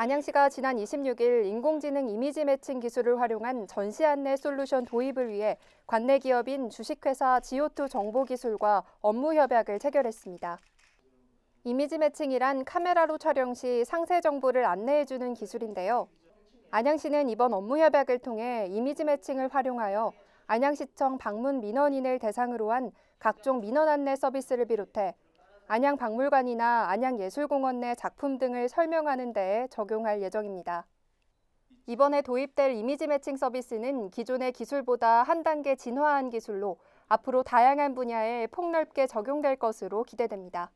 안양시가 지난 26일 인공지능 이미지 매칭 기술을 활용한 전시 안내 솔루션 도입을 위해 관내 기업인 주식회사 지오투 정보기술과 업무 협약을 체결했습니다. 이미지 매칭이란 카메라로 촬영 시 상세 정보를 안내해주는 기술인데요. 안양시는 이번 업무 협약을 통해 이미지 매칭을 활용하여 안양시청 방문 민원인을 대상으로 한 각종 민원 안내 서비스를 비롯해 안양박물관이나 안양예술공원 내 작품 등을 설명하는 데에 적용할 예정입니다. 이번에 도입될 이미지 매칭 서비스는 기존의 기술보다 한 단계 진화한 기술로 앞으로 다양한 분야에 폭넓게 적용될 것으로 기대됩니다.